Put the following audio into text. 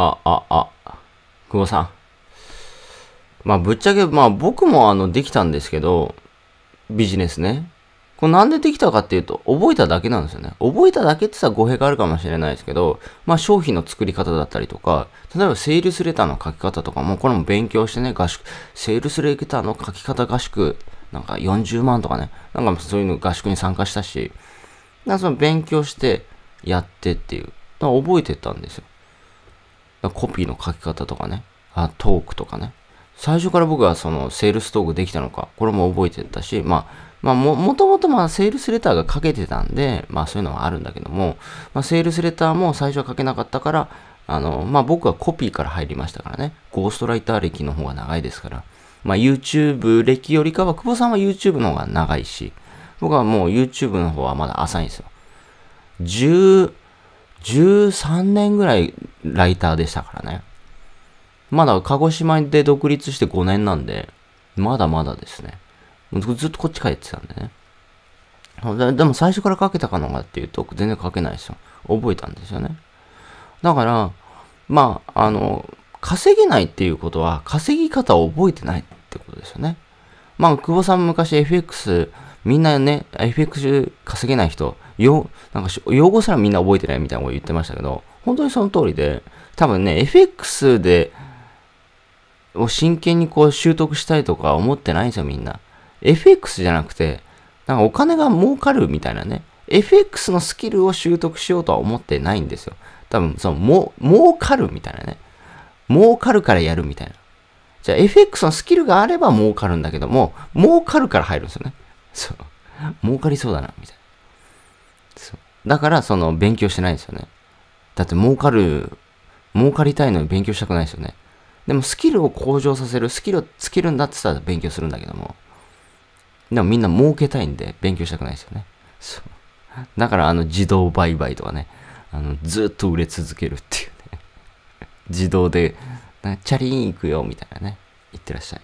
あ、あ、あ、久保さん。まあ、ぶっちゃけ、まあ、僕もあの、できたんですけど、ビジネスね。これなんでできたかっていうと、覚えただけなんですよね。覚えただけってさ、語弊があるかもしれないですけど、まあ商品の作り方だったりとか、例えばセールスレターの書き方とかも、これも勉強してね、合宿、セールスレターの書き方合宿、なんか40万とかね、なんかそういうの合宿に参加したし、だかその勉強してやってっていう、覚えてたんですよ。コピーの書き方とかね、あトークとかね。最初から僕はそのセールストークできたのか、これも覚えてたし、まあ、まあも、もともとまあセールスレターが書けてたんで、まあそういうのはあるんだけども、まあセールスレターも最初は書けなかったから、あの、まあ僕はコピーから入りましたからね、ゴーストライター歴の方が長いですから、まあ YouTube 歴よりかは、久保さんは YouTube の方が長いし、僕はもう YouTube の方はまだ浅いんですよ。10 13年ぐらいライターでしたからね。まだ鹿児島で独立して5年なんで、まだまだですね。ずっとこっち帰ってたんでね。でも最初から書けたかのかっていうと、全然書けないですよ。覚えたんですよね。だから、まあ、あの、稼げないっていうことは、稼ぎ方を覚えてないってことですよね。まあ、久保さん昔 FX、みんなね、FX 稼げない人、用なんか用語すらみんな覚えてないみたいなこと言ってましたけど、本当にその通りで、多分ね、FX で、を真剣にこう習得したいとか思ってないんですよ、みんな。FX じゃなくて、なんかお金が儲かるみたいなね、FX のスキルを習得しようとは思ってないんですよ。多分、その、も、儲かるみたいなね。儲かるからやるみたいな。じゃあ FX のスキルがあれば儲かるんだけども、儲かるから入るんですよね。そう。儲かりそうだな、みたいな。だからその勉強してないんですよね。だって儲かる、儲かりたいのに勉強したくないですよね。でもスキルを向上させる、スキルをつけるんだって言ったら勉強するんだけども。でもみんな儲けたいんで勉強したくないですよね。そう。だからあの自動売買とかね、あのずっと売れ続けるっていうね。自動で、チャリン行くよみたいなね、言ってらっしゃい。